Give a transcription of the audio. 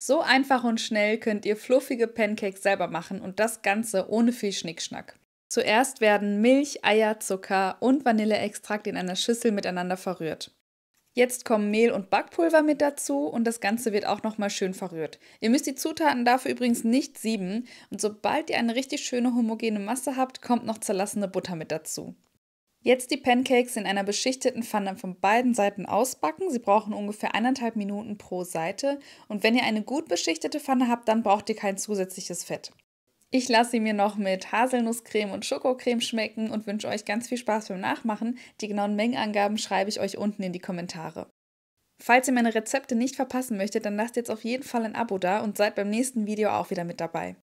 So einfach und schnell könnt ihr fluffige Pancakes selber machen und das Ganze ohne viel Schnickschnack. Zuerst werden Milch, Eier, Zucker und Vanilleextrakt in einer Schüssel miteinander verrührt. Jetzt kommen Mehl und Backpulver mit dazu und das Ganze wird auch nochmal schön verrührt. Ihr müsst die Zutaten dafür übrigens nicht sieben und sobald ihr eine richtig schöne homogene Masse habt, kommt noch zerlassene Butter mit dazu. Jetzt die Pancakes in einer beschichteten Pfanne von beiden Seiten ausbacken. Sie brauchen ungefähr eineinhalb Minuten pro Seite. Und wenn ihr eine gut beschichtete Pfanne habt, dann braucht ihr kein zusätzliches Fett. Ich lasse sie mir noch mit Haselnusscreme und Schokocreme schmecken und wünsche euch ganz viel Spaß beim Nachmachen. Die genauen Mengenangaben schreibe ich euch unten in die Kommentare. Falls ihr meine Rezepte nicht verpassen möchtet, dann lasst jetzt auf jeden Fall ein Abo da und seid beim nächsten Video auch wieder mit dabei.